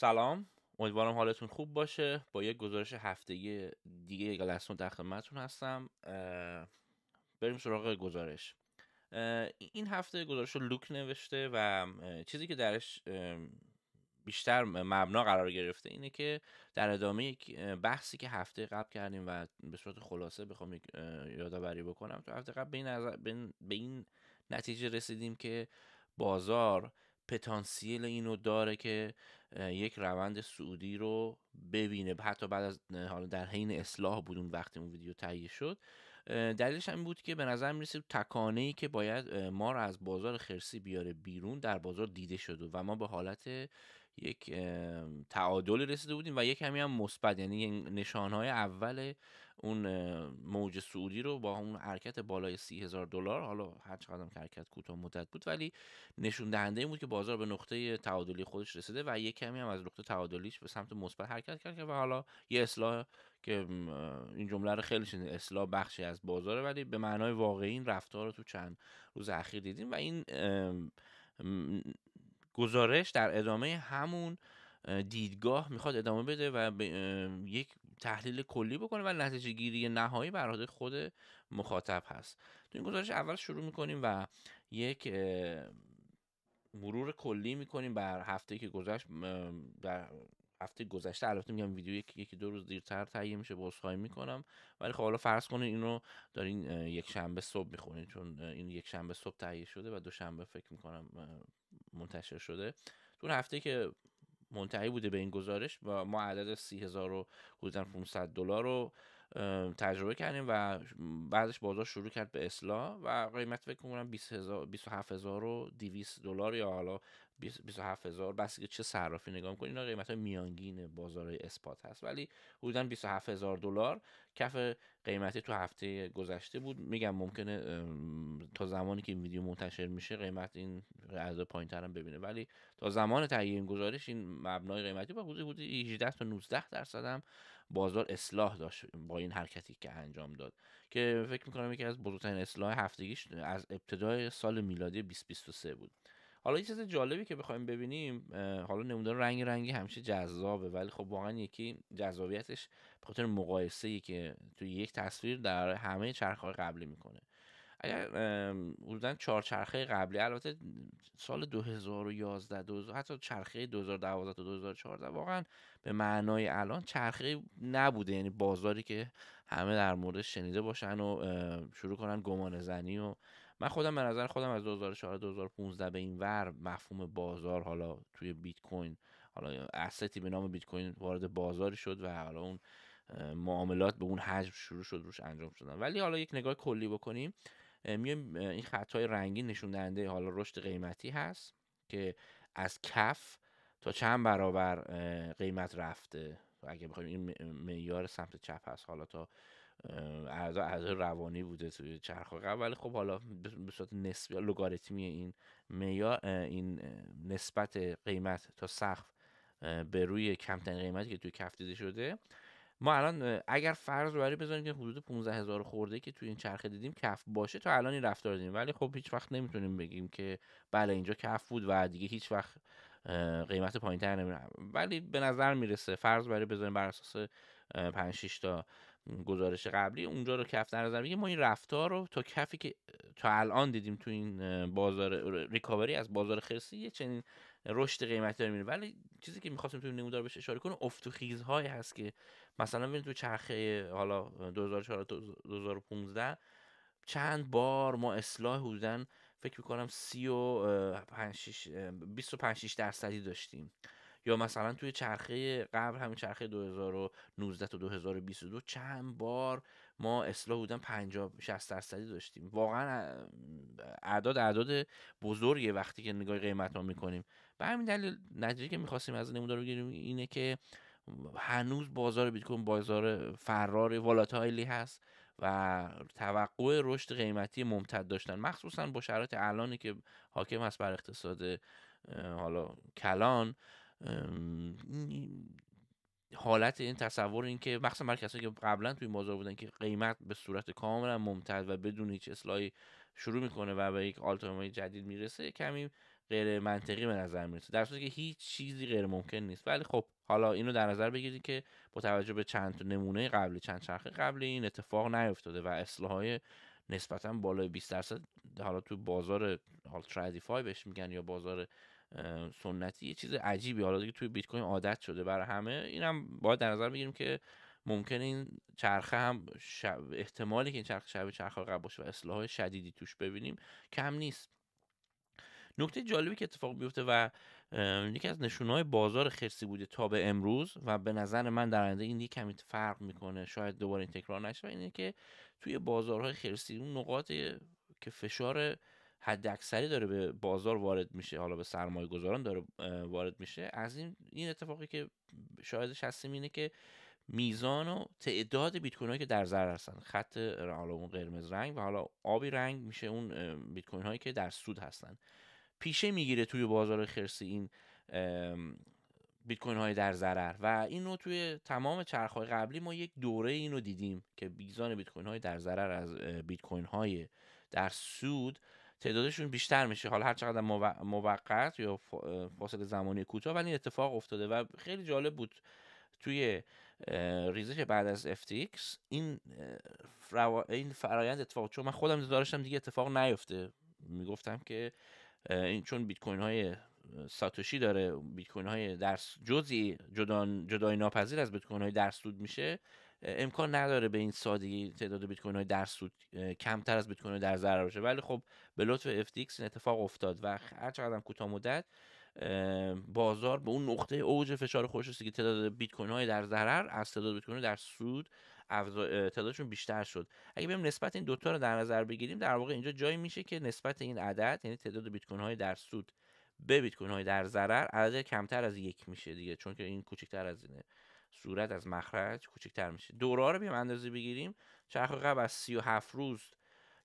سلام امیدوارم حالتون خوب باشه با یک گزارش هفتگی دیگه گلستون در خدمتتون هستم بریم سراغ گزارش این هفته گزارش رو لوک نوشته و چیزی که درش بیشتر مبنا قرار گرفته اینه که در ادامه یک بحثی که هفته قبل کردیم و به صورت خلاصه بخوام یادآوری بکنم تو هفته قبل به این, به این نتیجه رسیدیم که بازار پتانسیل اینو داره که یک روند سعودی رو ببینه حتی بعد از حالا در حین اصلاح بود اون وقتی اون ویدیو تهیه شد دلیلش هم بود که به نظر میرسید تکانه ای که باید ما رو از بازار خرسی بیاره بیرون در بازار دیده شده و ما به حالت یک تعادل رسیده بودیم و یک کمی هم مثبت یعنی نشانهای اول اون موج سعودی رو با اون حرکت بالای سی هزار دلار حالا هر چقدر حرکت کوتاه مدت بود ولی نشون دهنده این بود که بازار به نقطه تعادلی خودش رسیده و یک کمی هم از نقطه تعادلیش به سمت مثبت حرکت کرد و حالا یه اصلاح که این جمله رو خیلی شنید اصلاح بخشی از بازاره ولی به معنای واقعی این رفتار رو تو چند روز اخیر دیدیم و این گزارش در ادامه همون دیدگاه میخواد ادامه بده و یک تحلیل کلی بکنه و نتیجه گیری نهایی برای خود مخاطب هست تو این گزارش اول شروع میکنیم و یک مرور کلی میکنیم بر هفته که گذشت در هفته گذشته البته میگم ویدیو یکی, یکی دو روز دیرتر تهیه میشه بازخواهی میکنم ولی خب حالا فرض کنید این رو دارین یک شنبه صبح میخونید چون این یک شنبه صبح تهیه شده و دو شنبه فکر میکنم منتشر شده تو اون هفته که منتهی بوده به این گزارش و ما عدد سی و حدودا 500 دلار رو تجربه کردیم و بعدش بازار شروع کرد به اصلاح و قیمت فکر کنم 20000 هزار دلار یا حالا 27 هزار بس که چه صرافی نگاه کنید اینا قیمت میانگین بازار اسپات هست ولی حدودا 27 هزار دلار کف قیمتی تو هفته گذشته بود میگم ممکنه تا زمانی که این ویدیو منتشر میشه قیمت این از پایین هم ببینه ولی تا زمان تهیه این گزارش این مبنای قیمتی با حدود حدود 18 تا 19 درصد هم بازار اصلاح داشت با این حرکتی که انجام داد که فکر میکنم یکی از بزرگترین اصلاح هفتگیش از ابتدای سال میلادی 2023 بود حالا یه چیز جالبی که بخوایم ببینیم حالا نمودار رنگی رنگی همیشه جذابه ولی خب واقعا یکی جذابیتش به خاطر مقایسه که توی یک تصویر در همه های قبلی میکنه اگر حدودا چهار چرخه قبلی البته سال 2011 2000 حتی چرخه 2012 تا 2014 واقعا به معنای الان چرخه نبوده یعنی بازاری که همه در موردش شنیده باشن و شروع کنن گمان زنی و من خودم به نظر خودم از 2004 2015 به این ور مفهوم بازار حالا توی بیت کوین حالا استی به نام بیت کوین وارد بازاری شد و حالا اون معاملات به اون حجم شروع شد روش انجام شدن ولی حالا یک نگاه کلی بکنیم میایم این خطهای رنگی نشون دهنده حالا رشد قیمتی هست که از کف تا چند برابر قیمت رفته اگه بخوایم این معیار سمت چپ هست حالا تا از اعضا روانی بوده توی چرخ ولی خب حالا به صورت نسبی لوگاریتمی این معیار این نسبت قیمت تا سقف به روی کمترین قیمتی که توی کف دیده شده ما الان اگر فرض رو بزنیم که حدود 15 هزار خورده که توی این چرخه دیدیم کف باشه تا الان این رفتار دیدیم ولی خب هیچ وقت نمیتونیم بگیم که بله اینجا کف بود و دیگه هیچ وقت قیمت پایین تر ولی به نظر میرسه فرض برای بزنیم بر اساس 5 تا گزارش قبلی اونجا رو کف در نظر ما این رفتار رو تا کفی که تا الان دیدیم تو این بازار ریکاوری از بازار خرسی یه چنین رشد قیمتی داره میره ولی چیزی که میخواستیم توی نمودار بهش اشاره کنیم افت و خیزهایی هست که مثلا ببینید تو چرخه حالا 2004 2015 چند بار ما اصلاح حدودن فکر میکنم 35 25 درصدی داشتیم یا مثلا توی چرخه قبل همین چرخه 2019 تا 2022 چند بار ما اصلاح بودن 50 60 درصدی داشتیم واقعا اعداد اعداد بزرگه وقتی که نگاه قیمت ها میکنیم به همین دلیل نتیجه که میخواستیم از نمودار بگیریم اینه که هنوز بازار بیت کوین بازار فرار ولاتایلی هست و توقع رشد قیمتی ممتد داشتن مخصوصا با شرایط الانی که حاکم است بر اقتصاد حالا کلان حالت این تصور این که مخصوصا برای کسایی که قبلا توی بازار بودن که قیمت به صورت کاملا ممتد و بدون هیچ اصلاحی شروع میکنه و به یک های جدید میرسه کمی غیر منطقی به نظر میرسه در صورتی که هیچ چیزی غیر ممکن نیست ولی خب حالا اینو در نظر بگیرید که با توجه به چند نمونه قبلی چند چرخه قبلی این اتفاق نیفتاده و های نسبتا بالای 20 درصد حالا تو بازار حال بهش میگن یا بازار سنتی یه چیز عجیبی حالا دیگه توی بیت کوین عادت شده برای همه اینم باید در نظر بگیریم که ممکن این چرخه هم احتمالی که این چرخه شبیه چرخه قبل باشه و اصلاح شدیدی توش ببینیم کم نیست نکته جالبی که اتفاق بیفته و یکی از نشونهای بازار خرسی بوده تا به امروز و به نظر من در آینده این یک کمی فرق میکنه شاید دوباره این تکرار نشه اینه که توی بازارهای خرسی اون نقاطی که فشار حد اکثری داره به بازار وارد میشه حالا به سرمایه گذاران داره وارد میشه از این این اتفاقی که شاهدش هستیم اینه که میزان و تعداد بیت کوین که در ضرر هستن خط حالا اون قرمز رنگ و حالا آبی رنگ میشه اون بیت کوین هایی که در سود هستن پیشه میگیره توی بازار خرسی این بیت کوین های در ضرر و اینو توی تمام چرخ های قبلی ما یک دوره اینو دیدیم که میزان بیت کوین های در ضرر از بیت کوین های در سود تعدادشون بیشتر میشه حالا هر چقدر موقت یا فاصله زمانی کوتاه ولی اتفاق افتاده و خیلی جالب بود توی ریزش بعد از FTX این این فرایند اتفاق چون من خودم داشتم دیگه اتفاق نیفته میگفتم که این چون بیت کوین های ساتوشی داره بیت کوین های در جزی جدا جدای ناپذیر از بیت کوین های درسود سود میشه امکان نداره به این سادگی تعداد بیت کوین های در سود کمتر از بیت کوین در ضرر باشه ولی خب به لطف FTX این اتفاق افتاد و هر چقدر هم کوتاه مدت بازار به اون نقطه اوج فشار خوش رسید که تعداد بیت کوین های در ضرر از تعداد بیت کوین در سود تعدادشون بیشتر شد اگه بیم نسبت این دوتا رو در نظر بگیریم در واقع اینجا جایی میشه که نسبت این عدد یعنی تعداد بیت کوین های در سود به بیت کوین های در ضرر عدد کمتر از یک میشه دیگه چون که این کوچکتر از اینه صورت از مخرج کوچکتر میشه دوره رو بیام اندازه بگیریم چرخه قبل از 37 روز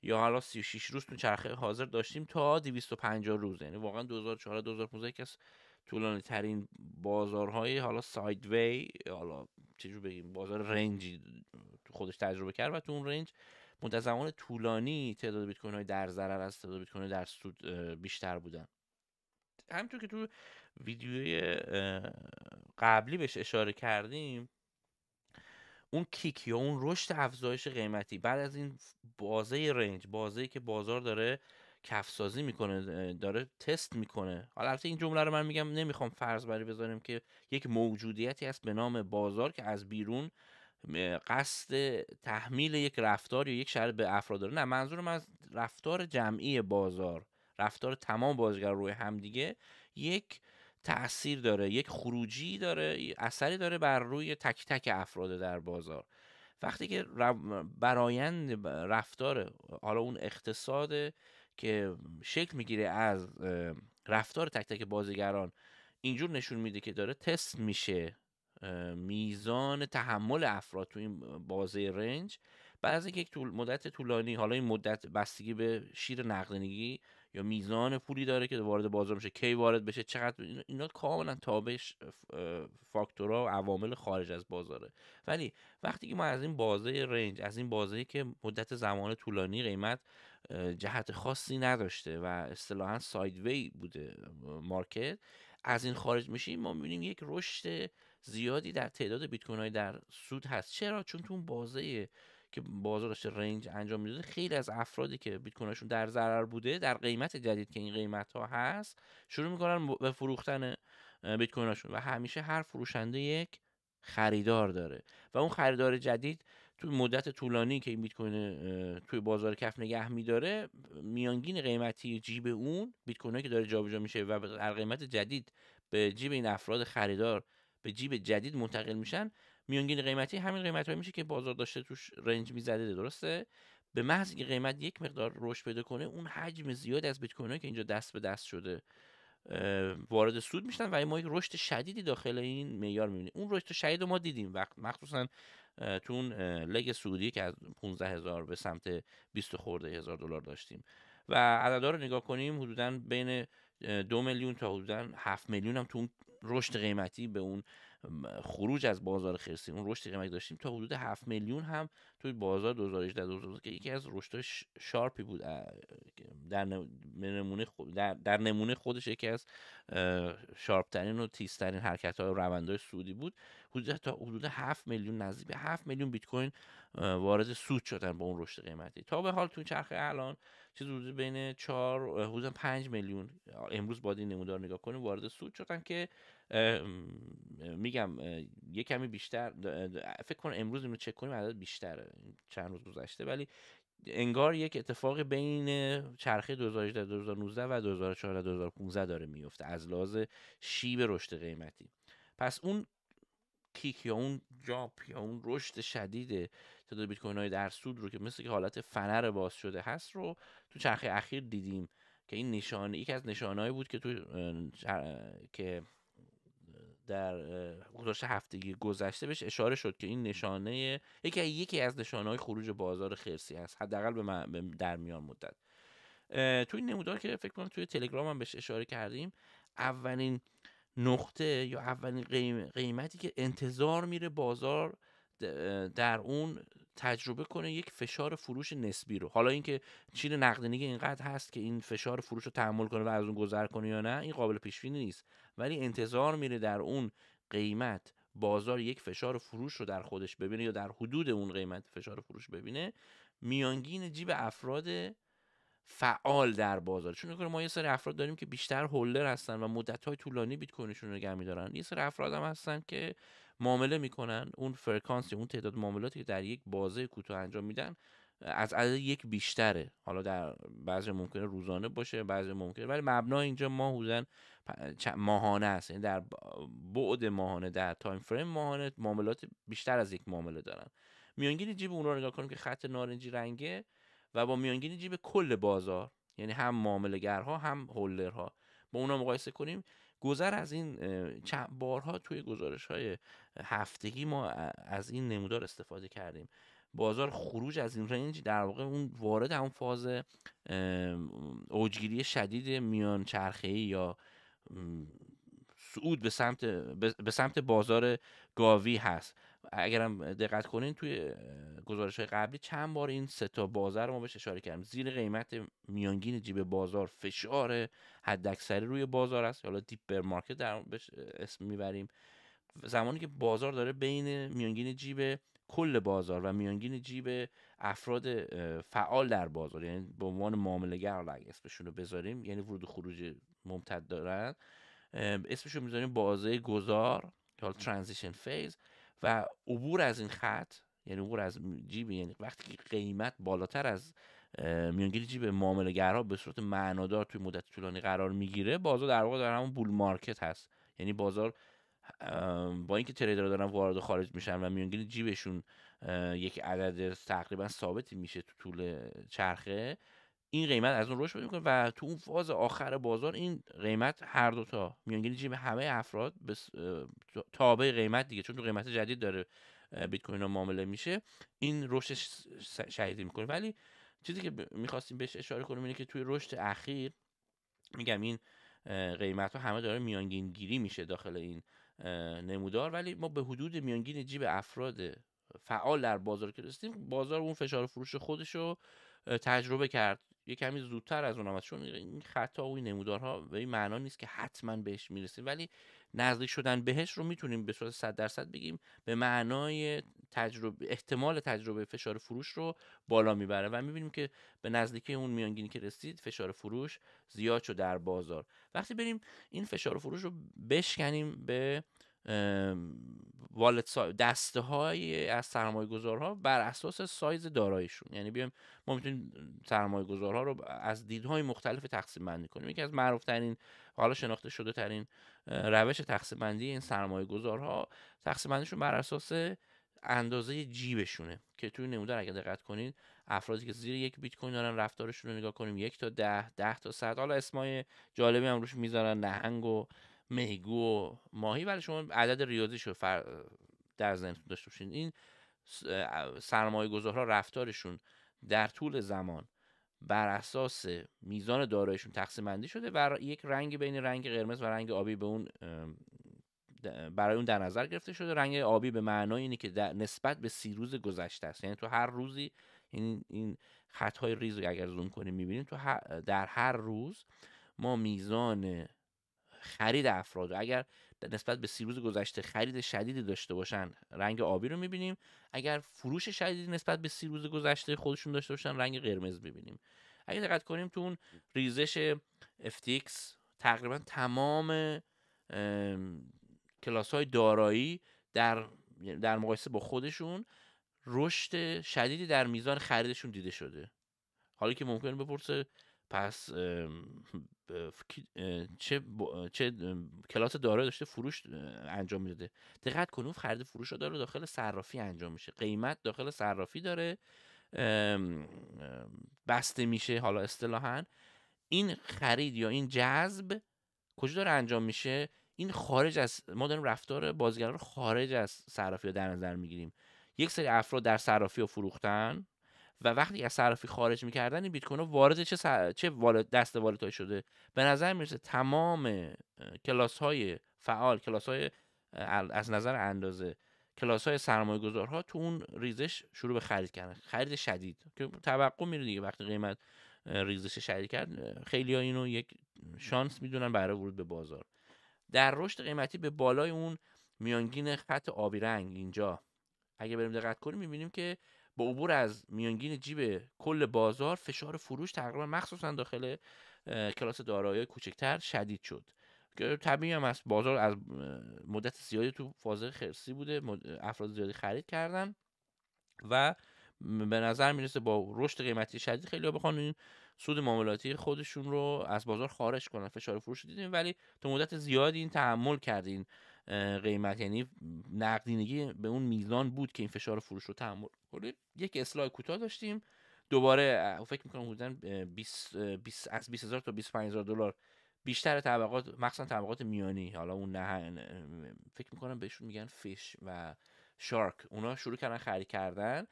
یا حالا 36 روز تو چرخه حاضر داشتیم تا 250 روز یعنی واقعا 2004 2015 که از طولانی ترین بازارهای حالا سایدوی حالا چجور بگیم بازار رنجی خودش تجربه کرد و تو اون رنج مدت زمان طولانی تعداد بیت کوین های در ضرر از تعداد بیت کوین در سود بیشتر بودن همینطور که تو ویدیوی قبلی بهش اشاره کردیم اون کیک یا اون رشد افزایش قیمتی بعد از این بازه رنج بازه که بازار داره کفسازی میکنه داره تست میکنه حالا البته این جمله رو من میگم نمیخوام فرض بری بذاریم که یک موجودیتی هست به نام بازار که از بیرون قصد تحمیل یک رفتار یا یک شهر به افراد داره نه منظورم از رفتار جمعی بازار رفتار تمام بازگر روی همدیگه یک تاثیر داره یک خروجی داره اثری داره بر روی تک تک افراد در بازار وقتی که برایند رفتار حالا اون اقتصاد که شکل میگیره از رفتار تک تک بازیگران اینجور نشون میده که داره تست میشه میزان تحمل افراد تو این بازه رنج بعد از اینکه یک طول مدت طولانی حالا این مدت بستگی به شیر نقدینگی یا میزان پولی داره که وارد بازار میشه کی وارد بشه چقدر اینا کاملا تابش فاکتورها و عوامل خارج از بازاره ولی وقتی که ما از این بازه رنج از این بازه که مدت زمان طولانی قیمت جهت خاصی نداشته و اصطلاحا سایدوی بوده مارکت از این خارج میشیم ما میبینیم یک رشد زیادی در تعداد بیت کوین در سود هست چرا چون تو اون بازه که بازار داشته رنج انجام میداده خیلی از افرادی که بیت کوینشون در ضرر بوده در قیمت جدید که این قیمت ها هست شروع میکنن به فروختن بیت کوینشون و همیشه هر فروشنده یک خریدار داره و اون خریدار جدید تو مدت طولانی که این بیت کوین توی بازار کف نگه میداره میانگین قیمتی جیب اون بیت کوینی که داره جابجا میشه و در قیمت جدید به جیب این افراد خریدار به جیب جدید منتقل میشن میانگین قیمتی همین قیمت میشه که بازار داشته توش رنج میزده درسته به محض اینکه قیمت یک مقدار رشد پیدا کنه اون حجم زیاد از بیت کوین که اینجا دست به دست شده وارد سود میشن و ما یک رشد شدیدی داخل این معیار میبینیم اون رشد شدید ما دیدیم وقت مخصوصا تو اون لگ سعودی که از 15 هزار به سمت 20 خورده هزار دلار داشتیم و عددا رو نگاه کنیم حدودا بین دو میلیون تا حدودا 7 میلیون هم تو اون رشد قیمتی به اون خروج از بازار خرسی اون رشد قیمت داشتیم تا حدود 7 میلیون هم توی بازار 2018 2019 که یکی از رشد شارپی بود در نمونه خود، در نمونه خودش یکی از شارپ ترین و ترین حرکت های های سودی بود حدود تا حدود 7 میلیون نزدیک به 7 میلیون بیت کوین وارد سود شدن با اون رشد قیمتی تا به حال تو چرخه الان چیز حدود بین 4 حدود 5 میلیون امروز با این نمودار نگاه کنیم وارد سود شدن که میگم یه کمی بیشتر فکر کنم امروز اینو چک کنیم عدد بیشتره چند روز گذشته ولی انگار یک اتفاق بین چرخه 2018 2019 و 2014 2015 داره میفته از لحاظ شیب رشد قیمتی پس اون کیک یا اون جاپ یا اون رشد شدید تعداد بیت کوین های در سود رو که مثل که حالت فنر باز شده هست رو تو چرخه اخیر دیدیم که این نشانه یک از نشانهایی بود که تو که در گزارش هفتگی گذشته بهش اشاره شد که این نشانه یکی یکی از نشانه های خروج بازار خرسی هست حداقل به در میان مدت توی این نمودار که فکر کنم توی تلگرام هم بهش اشاره کردیم اولین نقطه یا اولین قیمتی که انتظار میره بازار در اون تجربه کنه یک فشار فروش نسبی رو حالا اینکه چین نقدینگی اینقدر هست که این فشار فروش رو تحمل کنه و از اون گذر کنه یا نه این قابل پیش بینی نیست ولی انتظار میره در اون قیمت بازار یک فشار فروش رو در خودش ببینه یا در حدود اون قیمت فشار فروش ببینه میانگین جیب افراد فعال در بازار چون ما یه سری افراد داریم که بیشتر هولدر هستن و مدت طولانی بیت کوینشون رو نگه میدارن یه سری افراد هم هستن که معامله میکنن اون فرکانس اون تعداد معاملاتی که در یک بازه کوتاه انجام میدن از عدد یک بیشتره حالا در بعضی ممکنه روزانه باشه بعضی ممکنه ولی مبنا اینجا ما ماهانه است یعنی در بعد ماهانه در تایم فریم ماهانه معاملات بیشتر از یک معامله دارن میانگین جیب اون رو نگاه کنیم که خط نارنجی رنگه و با میانگین جیب کل بازار یعنی هم معامله گرها هم هولدرها با اونا مقایسه کنیم گذر از این چند بارها توی گزارش های هفتگی ما از این نمودار استفاده کردیم بازار خروج از این رنج در واقع اون وارد اون فاز اوجگیری شدید میان چرخه یا صعود به سمت به سمت بازار گاوی هست اگرم دقت کنین توی گزارش های قبلی چند بار این سه تا بازار ما بهش اشاره کردیم زیر قیمت میانگین جیب بازار فشار حداکثری روی بازار است حالا دیپر مارکت در اسم میبریم زمانی که بازار داره بین میانگین جیب کل بازار و میانگین جیب افراد فعال در بازار یعنی به عنوان معاملهگر اگه اسمشون رو بذاریم یعنی ورود و خروج ممتد دارن اسمشون میذاریم بازه گذار یا ترانزیشن فیز و عبور از این خط یعنی عبور از جیب یعنی وقتی که قیمت بالاتر از میانگین جیب معامله گرها به صورت معنادار توی مدت طولانی قرار میگیره بازار در واقع در همون بول مارکت هست یعنی بازار با اینکه تریدرها دارن وارد و خارج میشن و میانگین جیبشون یک عدد تقریبا ثابتی میشه تو طول چرخه این قیمت از اون رشد میکنه و تو اون فاز آخر بازار این قیمت هر دوتا میانگین جیب همه افراد به تابع قیمت دیگه چون تو قیمت جدید داره بیت کوین ها معامله میشه این رشد شهیدی میکنه ولی چیزی که میخواستیم بهش اشاره کنیم اینه که توی رشد اخیر میگم این قیمت ها همه داره میانگین گیری میشه داخل این نمودار ولی ما به حدود میانگین جیب افراد فعال در بازار که رسیدیم بازار اون فشار فروش خودش رو تجربه کرد یه کمی زودتر از اون هم چون این خطا و این نمودارها به این معنا نیست که حتما بهش میرسیم ولی نزدیک شدن بهش رو میتونیم به صورت 100 درصد بگیم به معنای تجربه احتمال تجربه فشار فروش رو بالا میبره و میبینیم که به نزدیکی اون میانگینی که رسید فشار فروش زیاد شد در بازار وقتی بریم این فشار فروش رو بشکنیم به والت سا... دسته های از سرمایه گذارها بر اساس سایز داراییشون یعنی بیایم ما میتونیم سرمایه گذارها رو از دیدهای مختلف تقسیم بندی کنیم یکی از معروف ترین حالا شناخته شده ترین روش تقسیم بندی این سرمایه گذارها تقسیم بندیشون بر اساس اندازه جیبشونه که توی نمودار اگر دقت کنین افرادی که زیر یک بیت کوین دارن رفتارشون رو نگاه کنیم یک تا ده ده تا صد حالا اسمای جالبی هم روش میذارن نهنگ و میگو و ماهی ولی شما عدد ریاضی شو در ذهن داشته باشین این سرمایه گذارها رفتارشون در طول زمان بر اساس میزان دارایشون تقسیم بندی شده و یک رنگ بین رنگ قرمز و رنگ آبی به اون برای اون در نظر گرفته شده رنگ آبی به معنای اینه که نسبت به سی روز گذشته است یعنی تو هر روزی این این خطهای ریز رو اگر زوم کنیم میبینیم تو در هر روز ما میزان خرید افراد اگر نسبت به سی روز گذشته خرید شدیدی داشته باشن رنگ آبی رو میبینیم اگر فروش شدیدی نسبت به سی روز گذشته خودشون داشته باشن رنگ قرمز میبینیم اگر دقت کنیم تو اون ریزش FTX تقریبا تمام کلاس های دارایی در یعنی در مقایسه با خودشون رشد شدیدی در میزان خریدشون دیده شده حالا که ممکن بپرسه پس چه, چه کلاس داره داشته فروش انجام میداده دقت کنون خرید فروش رو داره داخل صرافی انجام میشه قیمت داخل صرافی داره بسته میشه حالا اصطلاحا این خرید یا این جذب کجا داره انجام میشه این خارج از ما داریم رفتار بازگران خارج از صرافی رو در نظر میگیریم یک سری افراد در صرافی رو فروختن و وقتی از صرافی خارج میکردن این بیت کوین وارد چه چه والد دست های شده به نظر میرسه تمام کلاس های فعال کلاس های از نظر اندازه کلاس های سرمایه گذارها تو اون ریزش شروع به خرید کردن خرید شدید که توقع میره دیگه وقتی قیمت ریزش شدید کرد خیلی ها اینو یک شانس میدونن برای ورود به بازار در رشد قیمتی به بالای اون میانگین خط آبی رنگ اینجا اگه بریم دقت کنیم میبینیم که با عبور از میانگین جیب کل بازار فشار فروش تقریبا مخصوصا داخل کلاس دارایی کوچکتر شدید شد که طبیعی هم از بازار از مدت زیادی تو فاز خرسی بوده افراد زیادی خرید کردن و به نظر میرسه با رشد قیمتی شدید خیلی بخوان این سود معاملاتی خودشون رو از بازار خارج کنن فشار فروش دیدیم ولی تو مدت زیادی این تحمل کردین قیمت یعنی نقدینگی به اون میزان بود که این فشار فروش رو تحمل کنه یک اصلاح کوتاه داشتیم دوباره فکر میکنم حدودا 20 از 20000 تا 25000 دلار بیشتر طبقات مخصوصا طبقات میانی حالا اون نه فکر میکنم بهشون میگن فیش و شارک اونا شروع کردن خرید کردن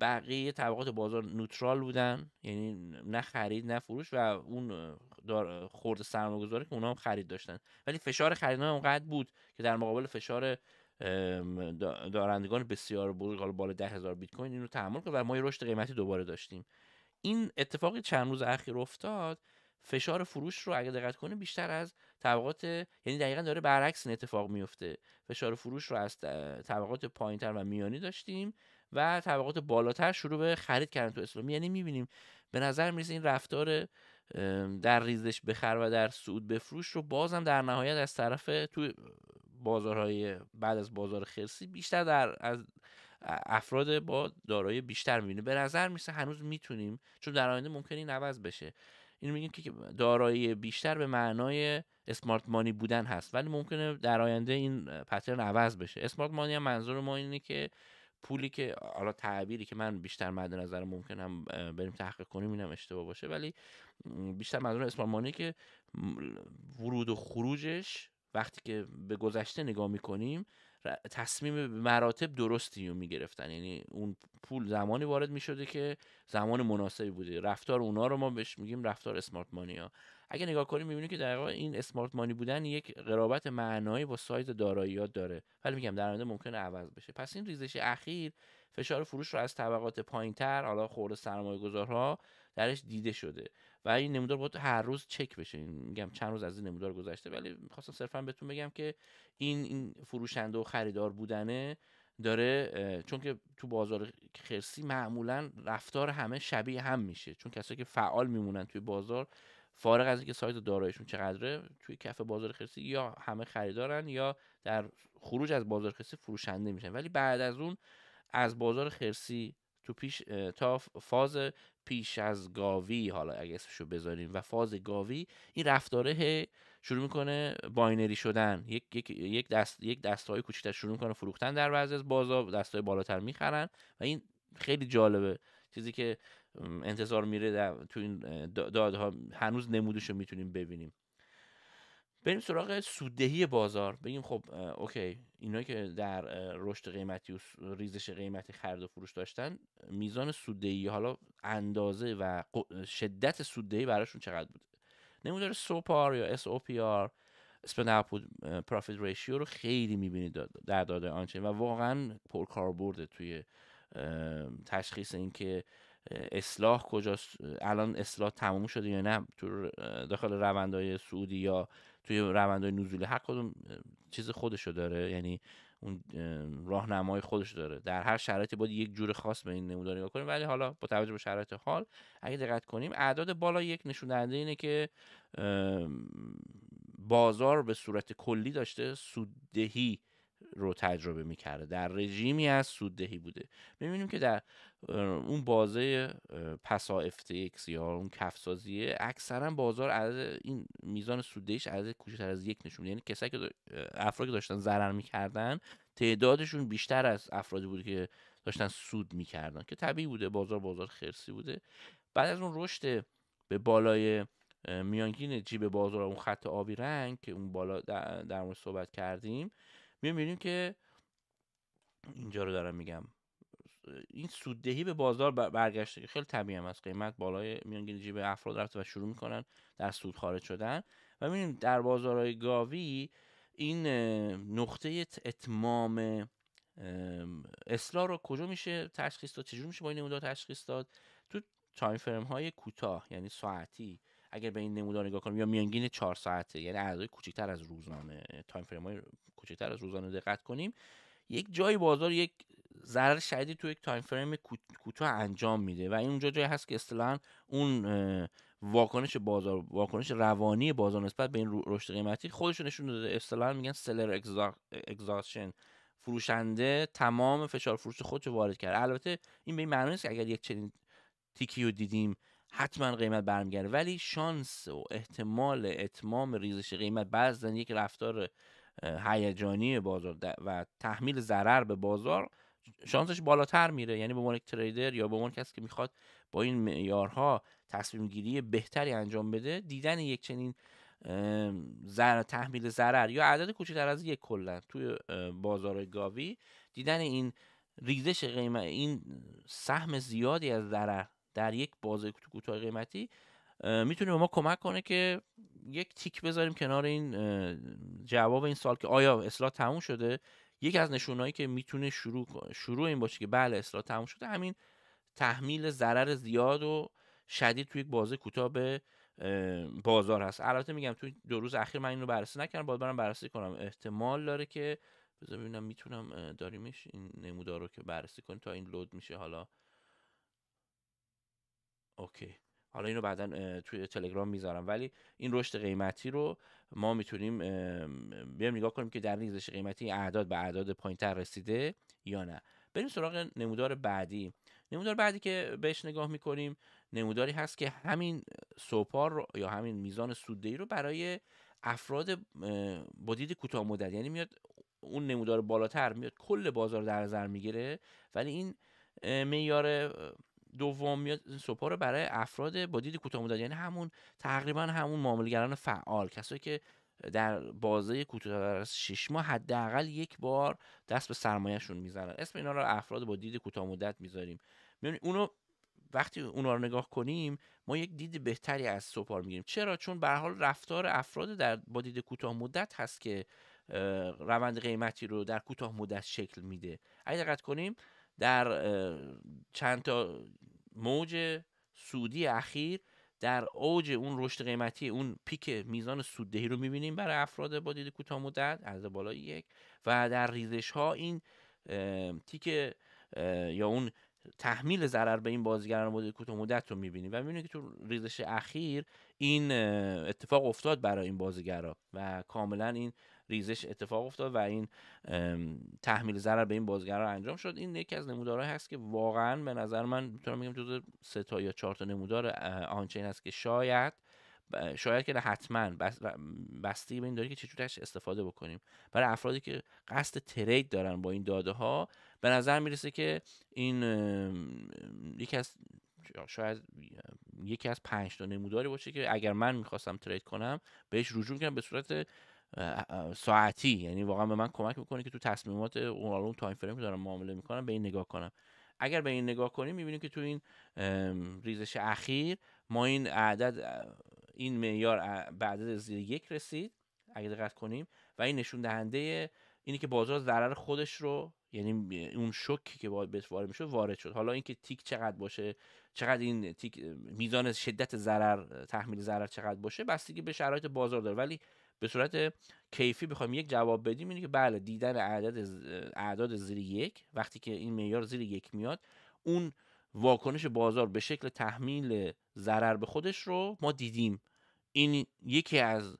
بقیه طبقات بازار نوترال بودن یعنی نه خرید نه فروش و اون دار خورد سرمایه گذاری که اونا هم خرید داشتن ولی فشار خرید اونقدر بود که در مقابل فشار دارندگان بسیار بزرگ حالا بالا ده هزار بیت کوین این تحمل کرد و ما یه رشد قیمتی دوباره داشتیم این اتفاقی چند روز اخیر افتاد فشار فروش رو اگه دقت کنه بیشتر از طبقات یعنی دقیقا داره برعکس این اتفاق میفته فشار فروش رو از طبقات پایینتر و میانی داشتیم و طبقات بالاتر شروع به خرید کردن تو اسلامی یعنی میبینیم به نظر میرسه این رفتار در ریزش بخر و در سود بفروش رو بازم در نهایت از طرف توی بازارهای بعد از بازار خرسی بیشتر در از افراد با دارایی بیشتر میبینه به نظر میسه هنوز میتونیم چون در آینده ممکن این عوض بشه این میگیم که دارایی بیشتر به معنای اسمارت مانی بودن هست ولی ممکنه در آینده این پترن عوض بشه اسمارت مانی هم منظور ما اینه که پولی که حالا تعبیری که من بیشتر مد نظر ممکنم بریم تحقیق کنیم اینم اشتباه باشه ولی بیشتر منظور اسپارمانی که ورود و خروجش وقتی که به گذشته نگاه میکنیم تصمیم مراتب درستی رو میگرفتن یعنی اون پول زمانی وارد میشده که زمان مناسبی بوده رفتار اونا رو ما بهش میگیم رفتار اسمارت مانی ها اگه نگاه کنیم میبینیم که در واقع این اسمارت مانی بودن یک قرابت معنایی با سایز داراییات داره ولی میگم در آینده ممکنه عوض بشه پس این ریزش اخیر فشار فروش رو از طبقات پایینتر حالا خورده سرمایه گذارها درش دیده شده و این نمودار باید هر روز چک بشه میگم چند روز از این نمودار گذشته ولی میخواستم صرفا بهتون بگم که این این فروشنده و خریدار بودنه داره چون که تو بازار خرسی معمولا رفتار همه شبیه هم میشه چون کسایی که فعال میمونن توی بازار فارغ از اینکه سایز داراییشون چقدره توی کف بازار خرسی یا همه خریدارن یا در خروج از بازار خرسی فروشنده میشن ولی بعد از اون از بازار خرسی تو پیش تا فاز پیش از گاوی حالا اگه اسمشو بذاریم و فاز گاوی این رفتاره شروع میکنه باینری شدن یک یک یک دست یک دستهای شروع میکنه فروختن در بعضی از بازار دستهای بالاتر میخرن و این خیلی جالبه چیزی که انتظار میره در تو این ها هنوز نمودش رو میتونیم ببینیم بریم سراغ سوددهی بازار بگیم خب اوکی اینا که در رشد قیمتی و ریزش قیمتی خرید و فروش داشتن میزان سوددهی حالا اندازه و شدت سوددهی براشون چقدر بوده نمودار سوپار یا اس او پی آر پروفیت ریشیو رو خیلی میبینید در داده آنچه و واقعا پرکاربرده توی تشخیص اینکه اصلاح کجاست الان اصلاح تموم شده یا نه تو داخل روندهای سعودی یا توی روندهای نزولی هر کدوم چیز خودشو داره یعنی اون راهنمای خودش داره در هر شرایطی باید یک جور خاص به این نمودار نگاه کنیم ولی حالا با توجه به شرایط حال اگه دقت کنیم اعداد بالا یک نشون دهنده اینه که بازار به صورت کلی داشته سوددهی رو تجربه میکرده در رژیمی از سوددهی بوده میبینیم که در اون بازه پسا FTX یا اون کفسازیه اکثرا بازار از این میزان سوددهیش از کوچکتر از یک نشون یعنی کسایی که افراد که داشتن ضرر میکردن تعدادشون بیشتر از افرادی بوده که داشتن سود میکردن که طبیعی بوده بازار بازار خرسی بوده بعد از اون رشد به بالای میانگین جیب بازار اون خط آبی رنگ که اون بالا در مورد صحبت کردیم میبینیم که اینجا رو دارم میگم این سوددهی به بازار برگشته خیلی طبیعی هم از قیمت بالای میانگین جیب افراد رفته و شروع میکنن در سود خارج شدن و میبینیم در بازارهای گاوی این نقطه اتمام اصلاح رو کجا میشه تشخیص داد چجور میشه با این نمودار تشخیص داد تو تایم فرم های کوتاه یعنی ساعتی اگر به این نمودار نگاه کنیم یا میانگین چهار ساعته یعنی اعضای کوچکتر از روزانه تایم فریم های کوچکتر از روزانه دقت کنیم یک جای بازار یک ضرر شدید تو یک تایم فریم کوتاه انجام میده و این اونجا جایی هست که اصطلاحا اون واکنش بازار واکنش روانی بازار نسبت به این رشد قیمتی خودشون نشون داده اصطلاحا میگن سلر اگزاشن فروشنده تمام فشار فروش خودش وارد کرد البته این به این معنی نیست که اگر یک چنین تیکی رو دیدیم حتما قیمت برمیگرده ولی شانس و احتمال اتمام ریزش قیمت بعضا یک رفتار هیجانی بازار و تحمیل ضرر به بازار شانسش بالاتر میره یعنی به عنوان یک تریدر یا به عنوان کسی که میخواد با این معیارها تصمیم گیری بهتری انجام بده دیدن یک چنین زر... تحمیل ضرر یا عدد کوچکتر از یک کلا توی بازار گاوی دیدن این ریزش قیمت این سهم زیادی از ضرر در یک بازه کوتاه قیمتی میتونه به ما کمک کنه که یک تیک بذاریم کنار این جواب این سال که آیا اصلاح تموم شده یکی از نشونهایی که میتونه شروع شروع این باشه که بله اصلاح تموم شده همین تحمیل ضرر زیاد و شدید توی یک بازه کوتاه به بازار هست البته میگم توی دو روز اخیر من این رو بررسی نکردم باید برم بررسی کنم احتمال داره که بذار ببینم میتونم داریمش این نمودار رو که بررسی کنیم تا این لود میشه حالا اوکی حالا اینو بعدا توی تلگرام میذارم ولی این رشد قیمتی رو ما میتونیم بیام نگاه کنیم که در ریزش قیمتی اعداد به اعداد پایینتر رسیده یا نه بریم سراغ نمودار بعدی نمودار بعدی که بهش نگاه میکنیم نموداری هست که همین سوپار یا همین میزان سوددهی رو برای افراد با دید کوتاه مدت یعنی میاد اون نمودار بالاتر میاد کل بازار در نظر میگیره ولی این معیار دوم میاد سوپا رو برای افراد با دید کوتاه‌مدت یعنی همون تقریبا همون معاملگران فعال کسایی که در بازه کوتاهتر از 6 ماه حداقل یک بار دست به سرمایهشون میزنن اسم اینا رو افراد با دید کوتاه مدت میذاریم اونو وقتی اونا رو نگاه کنیم ما یک دید بهتری از سوپار میگیریم چرا چون به حال رفتار افراد در با دید کوتاه مدت هست که روند قیمتی رو در کوتاه مدت شکل میده اگه دقت کنیم در چند تا موج سودی اخیر در اوج اون رشد قیمتی اون پیک میزان سوددهی رو میبینیم برای افراد با دید کوتاه مدت از بالای یک و در ریزش ها این تیک یا اون تحمیل ضرر به این بازیگران مدت کوتاه مدت رو میبینیم و میبینیم که تو ریزش اخیر این اتفاق افتاد برای این بازیگرا و کاملا این ریزش اتفاق افتاد و این تحمیل ضرر به این بازگرا انجام شد این یکی از نمودارهایی هست که واقعا به نظر من میتونم بگم جزو سه تا یا چهار تا نمودار آنچین است که شاید شاید که حتما بستی به این داره که چجورش استفاده بکنیم برای افرادی که قصد ترید دارن با این داده ها به نظر میرسه که این یکی از شاید یکی از پنج تا نموداری باشه که اگر من میخواستم ترید کنم بهش رجوع کنم به صورت ساعتی یعنی واقعا به من کمک میکنه که تو تصمیمات اون اون تایم فریم که دارم معامله میکنم به این نگاه کنم اگر به این نگاه کنیم میبینیم که تو این ریزش اخیر ما این عدد این معیار به عدد زیر یک رسید اگر دقت کنیم و این نشون دهنده اینه که بازار ضرر خودش رو یعنی اون شوکی که باید بهش وارد میشد وارد شد حالا اینکه تیک چقدر باشه چقدر این تیک میزان شدت ضرر تحمیل ضرر چقدر باشه بستگی به شرایط بازار داره ولی به صورت کیفی بخوایم یک جواب بدیم اینه که بله دیدن اعداد اعداد زیر یک وقتی که این معیار زیر یک میاد اون واکنش بازار به شکل تحمیل ضرر به خودش رو ما دیدیم این یکی از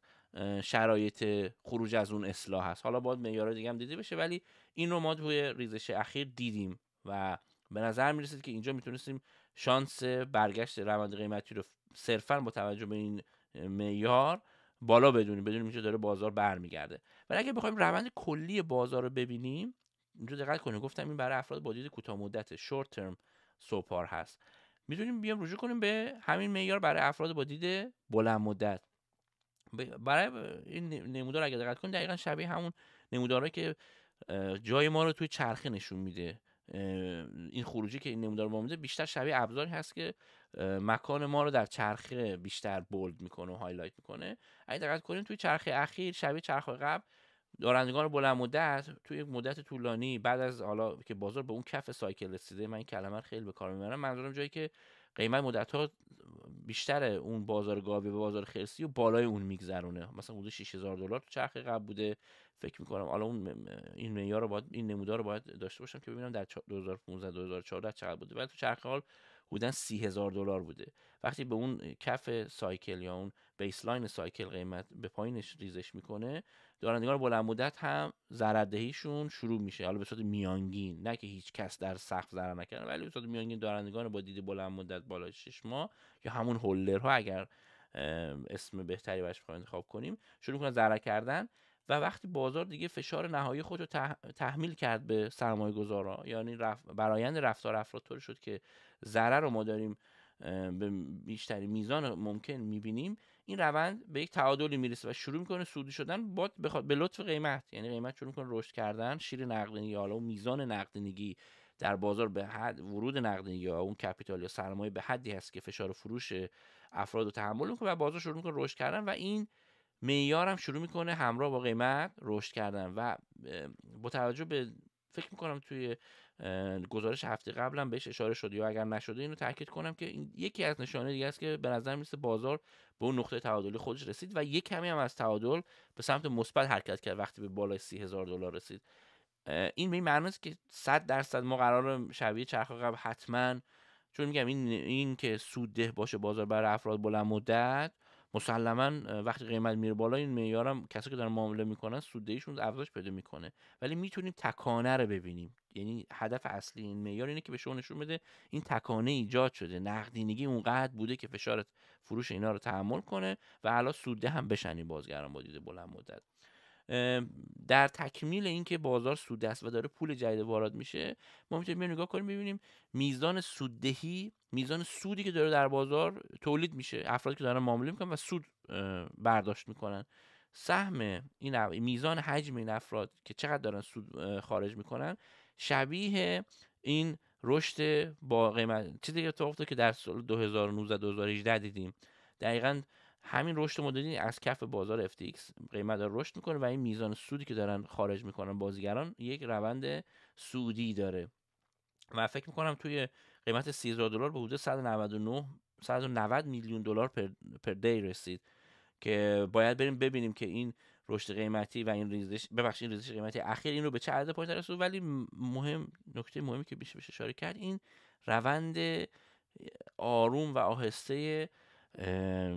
شرایط خروج از اون اصلاح هست حالا باید معیار دیگه هم دیده بشه ولی این رو ما توی ریزش اخیر دیدیم و به نظر می که اینجا میتونستیم شانس برگشت روند قیمتی رو صرفا با توجه به این معیار بالا بدونیم بدونیم اینجا داره بازار برمیگرده ولی اگه بخوایم روند کلی بازار رو ببینیم اینجا دقت کنیم گفتم این برای افراد با دید کوتاه مدت شورت ترم سوپار هست میتونیم بیام رجوع کنیم به همین معیار برای افراد با دید بلند مدت برای این نمودار اگه دقت کنیم دقیقا شبیه همون نموداره که جای ما رو توی چرخه نشون میده این خروجی که این نمودار ما بیشتر شبیه ابزاری هست که مکان ما رو در چرخه بیشتر بولد میکنه و هایلایت میکنه اگه دقت کنیم توی چرخه اخیر شبیه چرخه قبل دارندگان بلند مدت توی یک مدت طولانی بعد از حالا که بازار به اون کف سایکل رسیده من این کلمه خیلی به کار میبرم منظورم جایی که قیمت مدت ها بیشتر اون بازار گاوی به بازار خرسی و بالای اون میگذرونه مثلا حدود 6000 دلار تو چرخ قبل بوده فکر میکنم حالا اون این معیار رو باید این نمودار رو باید داشته باشم که ببینم در 2015 2014 چقدر بوده ولی تو چرخ حال بودن سی هزار دلار بوده وقتی به اون کف سایکل یا اون بیسلاین سایکل قیمت به پایینش ریزش میکنه دارندگان بلند مدت هم زردهیشون شروع میشه حالا به صورت میانگین نه که هیچ کس در سقف ضرر نکرده ولی به صورت میانگین دارندگان با دید بلند مدت بالای شش ماه یا همون هولرها اگر اسم بهتری براش انتخاب کنیم شروع میکنن ضرر کردن و وقتی بازار دیگه فشار نهایی خود رو تحمیل کرد به سرمایه گذارا یعنی رف... برایند رفتار افراد طور شد که ضرر رو ما داریم به بیشتری میزان ممکن میبینیم این روند به یک تعادلی میرسه و شروع میکنه سودی شدن با بخواد به لطف قیمت یعنی قیمت شروع میکنه رشد کردن شیر نقدینگی حالا میزان نقدینگی در بازار به حد ورود نقدینگی یا اون کپیتال یا سرمایه به حدی هست که فشار فروش افراد رو تحمل میکنه و بازار شروع میکنه رشد کردن و این معیار هم شروع میکنه همراه با قیمت رشد کردن و با توجه به فکر میکنم توی گزارش هفته قبلم بهش اشاره شدی یا اگر نشده اینو تاکید کنم که این یکی از نشانه دیگه است که به نظر میرسه بازار به اون نقطه تعادلی خودش رسید و یک کمی هم از تعادل به سمت مثبت حرکت کرد وقتی به بالای سی هزار دلار رسید این به این است که 100 درصد ما قرار شبیه چرخ قبل حتما چون میگم این این که سود باشه بازار برای افراد بلند مدت مسلما وقتی قیمت میره بالا این معیارم کسی که دارن معامله میکنن سوده افزایش پیدا میکنه ولی میتونیم تکانه رو ببینیم یعنی هدف اصلی این معیار اینه که به شما نشون بده این تکانه ایجاد شده نقدینگی اونقدر بوده که فشار فروش اینا رو تحمل کنه و حالا سوده هم بشنی بازگران با دیده بلند مدت در تکمیل اینکه بازار سود است و داره پول جدید وارد میشه ما میتونیم نگاه کنیم ببینیم میزان سوددهی میزان سودی که داره در بازار تولید میشه افرادی که دارن معامله میکنن و سود برداشت میکنن سهم این میزان حجم این افراد که چقدر دارن سود خارج میکنن شبیه این رشد با قیمت چیزی که داره که در سال 2019 2018 دیدیم دقیقاً همین رشد مدلی از کف بازار FTX قیمت رشد میکنه و این میزان سودی که دارن خارج میکنن بازیگران یک روند سودی داره و فکر میکنم توی قیمت 13 دلار به حدود 199 190 میلیون دلار پر, دی رسید که باید بریم ببینیم که این رشد قیمتی و این ریزش ببخشید ریزش قیمتی اخیر این رو به چه عدد پایین رسوند ولی مهم نکته مهمی که بیشتر بشه اشاره کرد این روند آروم و آهسته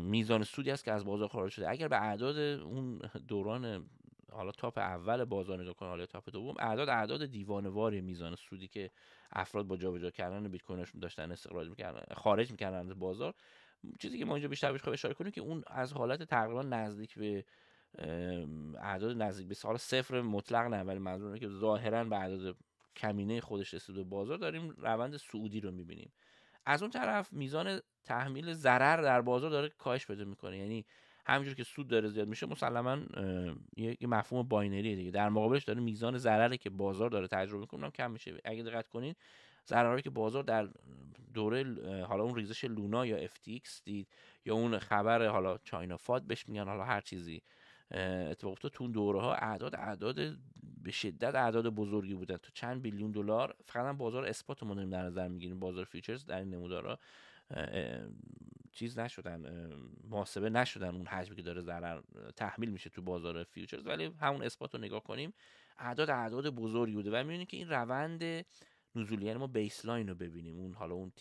میزان سودی است که از بازار خارج شده اگر به اعداد اون دوران حالا تاپ اول بازار نگاه کنه حالا تاپ دوم اعداد اعداد دیوانواری میزان سودی که افراد با جابجا کردن بیت کوینشون داشتن استخراج میکردن خارج میکردن از بازار چیزی که ما اینجا بیشتر بهش اشاره کنیم که اون از حالت تقریبا نزدیک به اعداد نزدیک به سال صفر مطلق نه ولی منظورم که ظاهرا به اعداد کمینه خودش رسید به بازار داریم روند سعودی رو میبینیم از اون طرف میزان تحمیل ضرر در بازار داره کاهش پیدا میکنه یعنی همینجور که سود داره زیاد میشه مسلما یه مفهوم باینری دیگه در مقابلش داره میزان ضرری که بازار داره تجربه میکنه کم میشه اگه دقت کنین ضررهایی که بازار در دوره حالا اون ریزش لونا یا FTX دید یا اون خبر حالا چاینا فاد بهش میگن حالا هر چیزی اتفاق افتاد تو اون دوره ها اعداد اعداد به شدت اعداد بزرگی بودن تو چند بیلیون دلار فقط هم بازار اسپات ما داریم در نظر میگیریم بازار فیچرز در این نمودارا چیز نشدن محاسبه نشدن اون حجمی که داره ضرر تحمیل میشه تو بازار فیوچرز ولی همون اسپات رو نگاه کنیم اعداد اعداد بزرگی بوده و میبینیم که این روند نزولی یعنی ما بیسلاین رو ببینیم اون حالا اون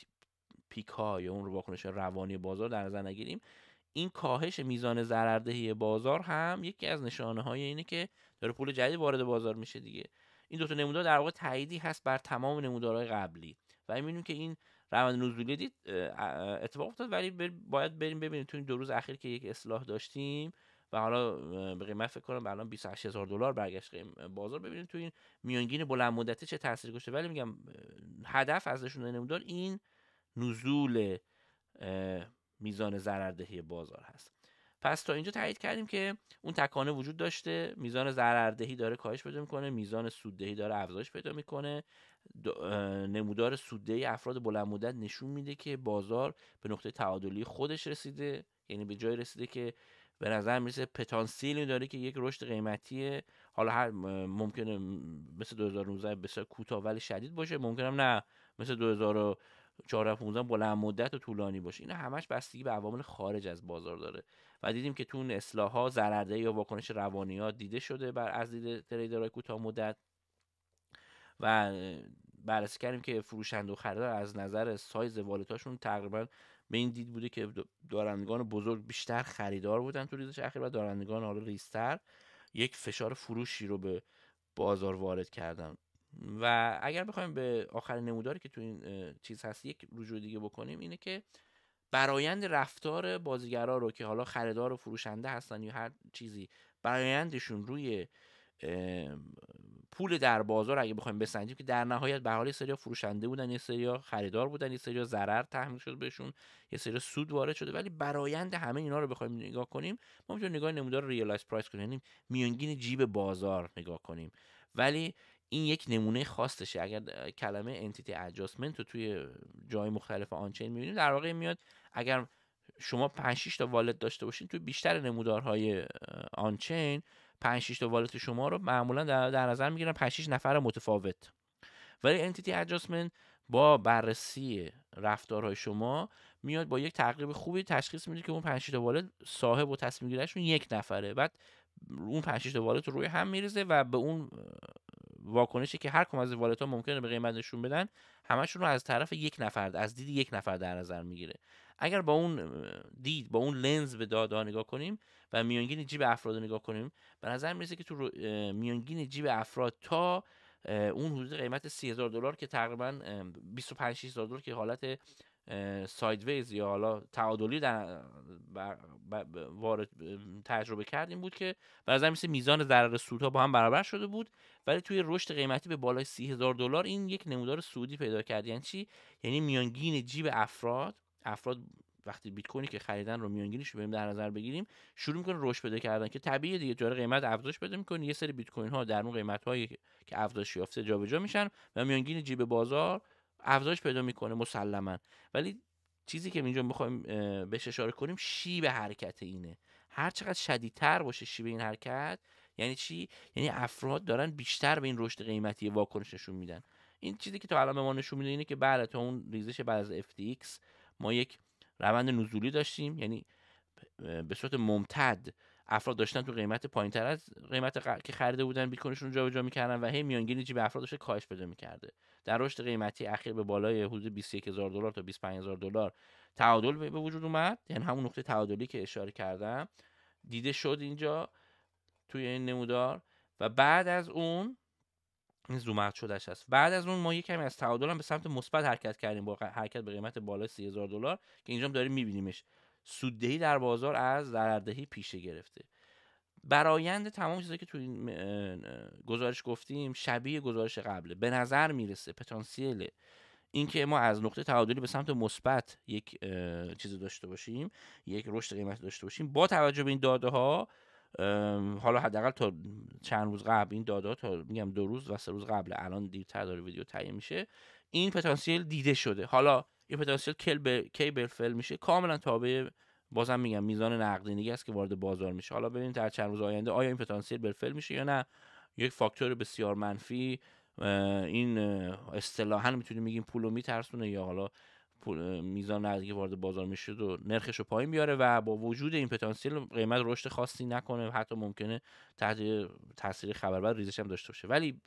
پیک ها یا اون رو واکنش روانی بازار در نظر نگیریم این کاهش میزان ضرردهی بازار هم یکی از نشانه های اینه که داره پول جدید وارد بازار میشه دیگه این دو تا نمودار در واقع تاییدی هست بر تمام نمودارهای قبلی و میبینیم که این روند نزولی دید اتفاق افتاد ولی باید بریم ببینیم تو این دو روز اخیر که یک اصلاح داشتیم و حالا به قیمت فکر کنم الان 28 هزار دلار برگشت بازار ببینیم تو این میانگین بلند مدته چه تاثیر گذاشته ولی میگم هدف ازشون نمودار این نزول میزان ضرردهی بازار هست پس تا اینجا تایید کردیم که اون تکانه وجود داشته میزان ضرردهی داره کاهش پیدا میکنه میزان سوددهی داره افزایش پیدا میکنه نمودار سوددهی افراد بلند مدت نشون میده که بازار به نقطه تعادلی خودش رسیده یعنی به جای رسیده که به نظر میرسه پتانسیلی داره که یک رشد قیمتی حالا هر ممکنه مثل 2019 بسیار کوتاه ولی شدید باشه ممکنه نه مثل 2000 14 15 بلند مدت و طولانی باشه اینا همش بستگی به عوامل خارج از بازار داره و دیدیم که تو اون اصلاح ها ضررده یا واکنش روانی ها دیده شده بر از دید تریدرهای کوتاه مدت و بررسی کردیم که فروشند و خریدار از نظر سایز والتاشون تقریبا به این دید بوده که دارندگان بزرگ بیشتر خریدار بودن تو ریزش اخیر و دارندگان حالا ریستر یک فشار فروشی رو به بازار وارد کردن و اگر بخوایم به آخر نموداری که تو این چیز هست یک رجوع دیگه بکنیم اینه که برایند رفتار بازیگرا رو که حالا خریدار و فروشنده هستن یا هر چیزی برایندشون روی پول در بازار اگه بخوایم بسنجیم که در نهایت به حال سری فروشنده بودن یه سری خریدار بودن یه سری ضرر تحمیل شده بهشون یه سری سود وارد شده ولی برایند همه اینا رو بخوایم نگاه کنیم ما میتونیم نگاه نمودار ریالایز پرایس کنیم یعنی میانگین جیب بازار نگاه کنیم ولی این یک نمونه خاصشه اگر کلمه انتیتی ادجاستمنت رو توی جای مختلف آنچین میبینیم در واقع میاد اگر شما 5 6 تا والت داشته باشین توی بیشتر نمودارهای آنچین 5 6 تا والت شما رو معمولا در نظر میگیرن 5 6 نفر متفاوت ولی انتیتی ادجاستمنت با بررسی رفتارهای شما میاد با یک تقریب خوبی تشخیص میده که اون 5 تا والت صاحب و تصمیم گیرشون یک نفره بعد اون 5 تا والت رو روی هم میریزه و به اون واکنشی که هر کم از والت ها ممکنه به قیمت نشون بدن همشون رو از طرف یک نفر از دید یک نفر در نظر میگیره اگر با اون دید با اون لنز به دادا نگاه کنیم و میانگین جیب افراد نگاه کنیم به نظر میرسه که تو میانگین جیب افراد تا اون حدود قیمت 30000 دلار که تقریبا 25 دلار که حالت سایدویز یا حالا تعادلی در وارد تجربه کردیم بود که بعضی مثل میزان ضرر سودها با هم برابر شده بود ولی توی رشد قیمتی به بالای سی هزار دلار این یک نمودار سودی پیدا کرد یعنی چی یعنی میانگین جیب افراد افراد وقتی بیت کوینی که خریدن رو میانگینش رو در نظر بگیریم شروع میکنه رشد پیدا کردن که طبیعیه دیگه داره قیمت افزایش پیدا میکنه یه سری بیت کوین ها در اون قیمت هایی که افزایش یافته جابجا میشن و میانگین جیب بازار افزایش پیدا میکنه مسلما ولی چیزی که اینجا میخوایم بهش اشاره کنیم شیب حرکت اینه هر چقدر شدیدتر باشه شیب این حرکت یعنی چی یعنی افراد دارن بیشتر به این رشد قیمتی واکنش نشون میدن این چیزی که تا الان به ما نشون میده اینه که بعد بله، تا اون ریزش بعد از FTX ما یک روند نزولی داشتیم یعنی به صورت ممتد افراد داشتن تو قیمت پایین تر از قیمت که خریده بودن کوینشون رو جابجا میکردن و هی میانگین جیب افراد داشته کاهش پیدا میکرده در رشد قیمتی اخیر به بالای حدود 21000 دلار تا 25000 دلار تعادل به وجود اومد یعنی همون نقطه تعادلی که اشاره کردم دیده شد اینجا توی این نمودار و بعد از اون این زوم شدهش است بعد از اون ما یک کمی از تعادل هم به سمت مثبت حرکت کردیم با حرکت به قیمت بالای 30000 دلار که اینجا هم داریم میبینیمش سوددهی در بازار از ضرردهی پیشه گرفته برایند تمام چیزایی که تو این گزارش گفتیم شبیه گزارش قبله به نظر میرسه پتانسیل اینکه ما از نقطه تعادلی به سمت مثبت یک چیز داشته باشیم یک رشد قیمت داشته باشیم با توجه به این داده ها حالا حداقل تا چند روز قبل این داده ها تا میگم دو روز و سه روز قبل الان دیرتر داره ویدیو تهیه میشه این پتانسیل دیده شده حالا این پتانسیل کل کی بلفل میشه کاملا تابع بازم میگم میزان نقدینگی است که وارد بازار میشه حالا ببینیم در چند روز آینده آیا این پتانسیل بلفل میشه یا نه یک فاکتور بسیار منفی این اصطلاحا میتونیم بگیم پولو میترسونه یا حالا پول میزان نقدینگی وارد بازار میشه و نرخش رو پایین بیاره و با وجود این پتانسیل قیمت رشد خاصی نکنه حتی ممکنه تحت تاثیر خبر بعد ریزش هم داشته باشه ولی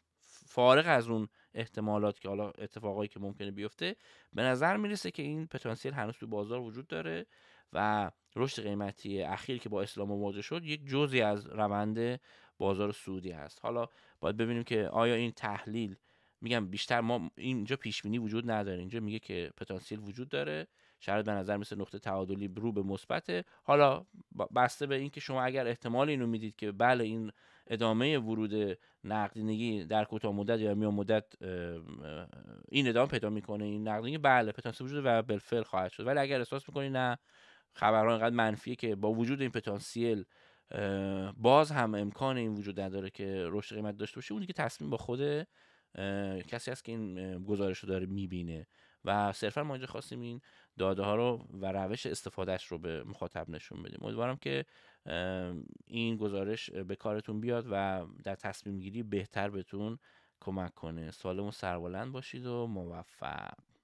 فارغ از اون احتمالات که حالا اتفاقایی که ممکنه بیفته به نظر میرسه که این پتانسیل هنوز تو بازار وجود داره و رشد قیمتی اخیر که با اسلام مواجه شد یک جزی از روند بازار سعودی هست حالا باید ببینیم که آیا این تحلیل میگم بیشتر ما اینجا پیش بینی وجود نداره اینجا میگه که پتانسیل وجود داره شرط به نظر مثل نقطه تعادلی رو به مثبته حالا بسته به اینکه شما اگر احتمال اینو میدید که بله این ادامه ورود نقدینگی در کوتاه مدت یا میان مدت این ادامه پیدا میکنه این نقدینگی بله پتانسیل وجود و بالفعل خواهد شد ولی اگر احساس میکنی نه خبرها اینقدر منفیه که با وجود این پتانسیل باز هم امکان این وجود نداره که رشد قیمت داشته باشه اونی که تصمیم با خود کسی است که این گزارش رو داره میبینه و صرفا ما اینجا خواستیم این داده ها رو و روش استفادهش رو به مخاطب نشون بدیم امیدوارم که این گزارش به کارتون بیاد و در تصمیم گیری بهتر بهتون کمک کنه سالم و سربلند باشید و موفق